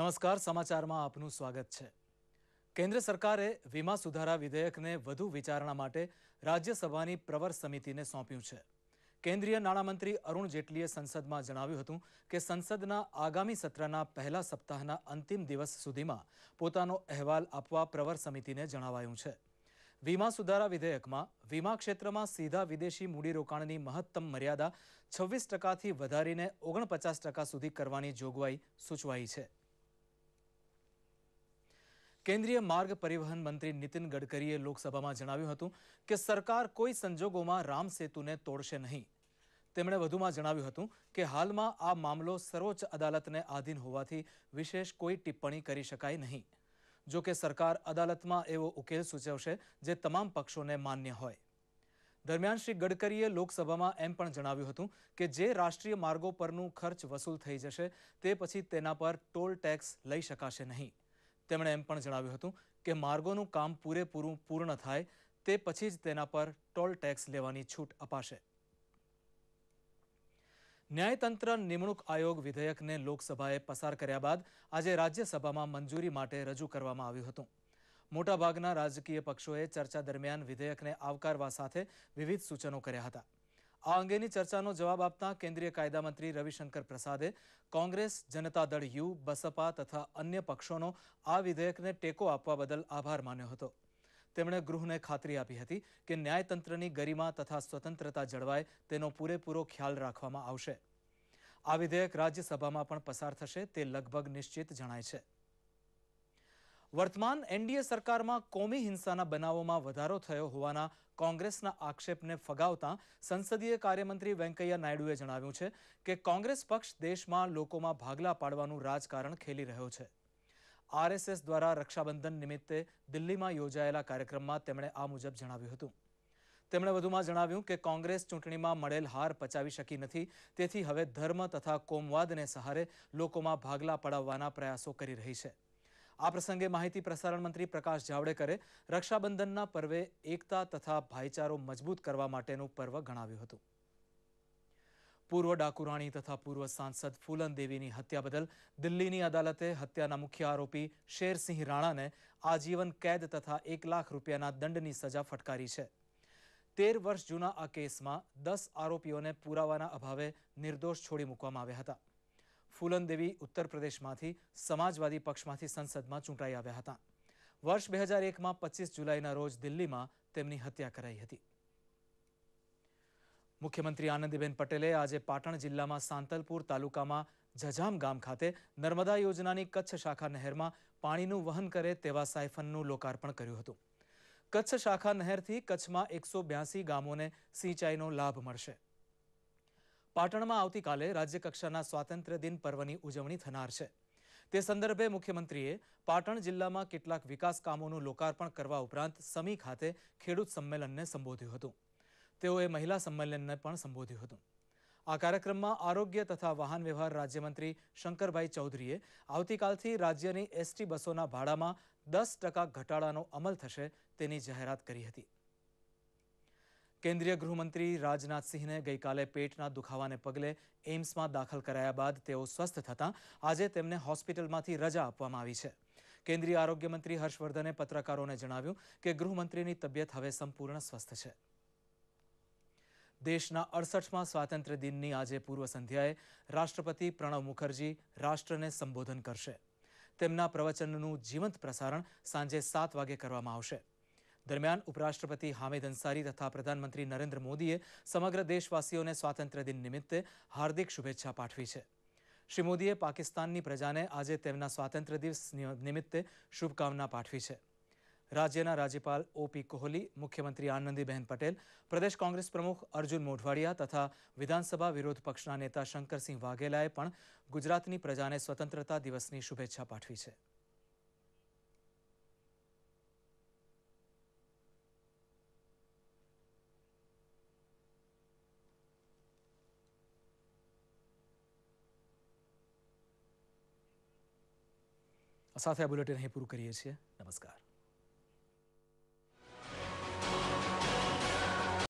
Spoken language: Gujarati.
નમસ્કાર સમાચારમાં આપનું સ્વાગત છે કેન્દ્ર સરકારે વીમા સુધારા વિધેયકને વધુ વિચારણા માટે રાજ્યસભાની પ્રવર સમિતિને સોંપ્યું છે કેન્દ્રીય નાણામંત્રી અરુણ જેટલીએ સંસદમાં જણાવ્યું હતું કે સંસદના આગામી સત્રના પહેલા સપ્તાહના અંતિમ દિવસ સુધીમાં પોતાનો અહેવાલ આપવા પ્રવર સમિતિને જણાવાયું છે વીમા સુધારા વિધેયકમાં વીમા ક્ષેત્રમાં સીધા વિદેશી મૂડીરોકાણની મહત્તમ મર્યાદા છવ્વીસ ટકાથી વધારીને ઓગણપચાસ ટકા સુધી કરવાની જોગવાઈ સૂચવાઈ છે કેન્દ્રીય માર્ગ પરિવહન મંત્રી નીતિન ગડકરીએ લોકસભામાં જણાવ્યું હતું કે સરકાર કોઈ સંજોગોમાં રામ સેતુને તોડશે નહીં તેમણે વધુમાં જણાવ્યું હતું કે હાલમાં આ મામલો સર્વોચ્ચ અદાલતને આધીન હોવાથી વિશેષ કોઈ ટિપ્પણી કરી શકાય નહીં જો કે સરકાર અદાલતમાં એવો ઉકેલ સૂચવશે જે તમામ પક્ષોને માન્ય હોય દરમિયાન શ્રી ગડકરીએ લોકસભામાં એમ પણ જણાવ્યું હતું કે જે રાષ્ટ્રીય માર્ગો પરનું ખર્ચ વસૂલ થઈ જશે તે પછી તેના પર ટોલ ટેક્સ લઈ શકાશે નહીં તેમણે એમ પણ જણાવ્યું હતું કે માર્ગોનું કામ પૂરેપૂરું પૂર્ણ થાય તે પછી જ તેના પર ટોલ ટેક્સ લેવાની છૂટ અપાશે ન્યાયતંત્ર નિમણૂક આયોગ વિધેયકને લોકસભાએ પસાર કર્યા બાદ આજે રાજ્યસભામાં મંજૂરી માટે રજૂ કરવામાં આવ્યું હતું મોટાભાગના રાજકીય પક્ષોએ ચર્ચા દરમિયાન વિધેયકને આવકારવા સાથે વિવિધ સૂચનો કર્યા હતા આ અંગેની ચર્ચાનો જવાબ આપતા કેન્દ્રીય કાયદા મંત્રી રવિશંકર પ્રસાદે કોંગ્રેસ જનતા દળ યુ બસપા તથા અન્ય પક્ષોનો આ વિધેયકને ટેકો આપવા બદલ આભાર માન્યો હતો તેમણે ગૃહને ખાતરી આપી હતી કે ન્યાયતંત્રની ગરિમા તથા સ્વતંત્રતા જળવાય તેનો પૂરેપૂરો ખ્યાલ રાખવામાં આવશે આ વિધેયક રાજ્યસભામાં પણ પસાર થશે તે લગભગ નિશ્ચિત જણાય છે વર્તમાન એનડીએ સરકારમાં કોમી હિંસાના બનાવોમાં વધારો થયો હોવાના કોંગ્રેસના આક્ષેપને ફગાવતા સંસદીય કાર્યમંત્રી વેંકૈયા નાયડુએ જણાવ્યું છે કે કોંગ્રેસ પક્ષ દેશમાં લોકોમાં ભાગલા પાડવાનું રાજકારણ ખેલી રહ્યો છે આરએસએસ દ્વારા રક્ષાબંધન નિમિત્તે દિલ્હીમાં યોજાયેલા કાર્યક્રમમાં તેમણે આ મુજબ જણાવ્યું હતું તેમણે વધુમાં જણાવ્યું કે કોંગ્રેસ ચૂંટણીમાં મળેલ હાર પચાવી શકી નથી તેથી હવે ધર્મ તથા કોમવાદને સહારે લોકોમાં ભાગલા પડાવવાના પ્રયાસો કરી રહી છે આ પ્રસંગે માહિતી પ્રસારણ મંત્રી પ્રકાશ જાવડેકરે રક્ષાબંધનના પર્વે એકતા તથા ભાઈચારો મજબૂત કરવા માટેનું પર્વ ગણાવ્યું હતું પૂર્વ ડાકુરાણી તથા પૂર્વ સાંસદ ફૂલન દેવીની હત્યા બદલ દિલ્હીની અદાલતે હત્યાના મુખ્ય આરોપી શેરસિંહ રાણાને આજીવન કેદ તથા એક લાખ રૂપિયાના દંડની સજા ફટકારી છે તેર વર્ષ જૂના આ કેસમાં દસ આરોપીઓને પુરાવાના અભાવે નિર્દોષ છોડી મૂકવામાં આવ્યા હતા ફૂલન દેવી ઉત્તર પ્રદેશમાંથી સમાજવાદી પક્ષમાંથી સંસદમાં ચૂંટાઈ આવ્યા હતા વર્ષ બે હજાર એકમાં પચીસ જુલાઈના રોજ દિલ્હીમાં તેમની હત્યા કરાઈ હતી મુખ્યમંત્રી આનંદીબેન પટેલે આજે પાટણ જિલ્લામાં સાંતલપુર તાલુકામાં જજામ ગામ ખાતે નર્મદા યોજનાની કચ્છ શાખા નહેરમાં પાણીનું વહન કરે તેવા સાયફનનું લોકાર્પણ કર્યું હતું કચ્છ શાખા નહેરથી કચ્છમાં એકસો બ્યાસી ગામોને સિંચાઈનો લાભ મળશે પાટણમાં આવતીકાલે રાજ્યકક્ષાના સ્વાતંત્ર્ય દિન પર્વની ઉજવણી થનાર છે તે સંદર્ભે મુખ્યમંત્રીએ પાટણ જિલ્લામાં કેટલાક વિકાસ કામોનું લોકાર્પણ કરવા ઉપરાંત સમી ખાતે ખેડૂત સંમેલનને સંબોધ્યું હતું તેઓએ મહિલા સંમેલનને પણ સંબોધ્યું હતું આ કાર્યક્રમમાં આરોગ્ય તથા વાહન વ્યવહાર રાજ્યમંત્રી શંકરભાઈ ચૌધરીએ આવતીકાલથી રાજ્યની એસટી બસોના ભાડામાં દસ ટકા ઘટાડાનો અમલ થશે તેની જાહેરાત કરી હતી કેન્દ્રીય ગૃહમંત્રી રાજનાથસિંહને ગઈકાલે પેટના દુખાવાને પગલે એમ્સમાં દાખલ કરાયા બાદ તેઓ સ્વસ્થ થતાં આજે તેમને હોસ્પિટલમાંથી રજા આપવામાં આવી છે કેન્દ્રીય આરોગ્યમંત્રી હર્ષવર્ધને પત્રકારોને જણાવ્યું કે ગૃહમંત્રીની તબિયત હવે સંપૂર્ણ સ્વસ્થ છે દેશના અડસઠમાં સ્વાતંત્ર્ય દિનની આજે પૂર્વ સંધ્યાએ રાષ્ટ્રપતિ પ્રણવ મુખર્જી રાષ્ટ્રને સંબોધન કરશે તેમના પ્રવચનનું જીવંત પ્રસારણ સાંજે સાત વાગે કરવામાં આવશે દરમિયાન ઉપરાષ્ટ્રપતિ હામિદ અંસારી તથા પ્રધાનમંત્રી નરેન્દ્ર મોદીએ સમગ્ર દેશવાસીઓને સ્વાતંત્ર્ય દિન નિમિત્તે હાર્દિક શુભેચ્છા પાઠવી છે શ્રી મોદીએ પાકિસ્તાનની પ્રજાને આજે તેમના સ્વાતંત્ર્ય દિવસ નિમિત્તે શુભકામના પાઠવી છે રાજ્યના રાજ્યપાલ ઓપી કોહલી મુખ્યમંત્રી આનંદીબહેન પટેલ પ્રદેશ કોંગ્રેસ પ્રમુખ અર્જુન મોઢવાડિયા તથા વિધાનસભા વિરોધ પક્ષના નેતા શંકરસિંહ વાઘેલાએ પણ ગુજરાતની પ્રજાને સ્વતંત્રતા દિવસની શુભેચ્છા પાઠવી છે સાથે આ બુલેટિન અહીં પૂરું કરીએ છીએ નમસ્કાર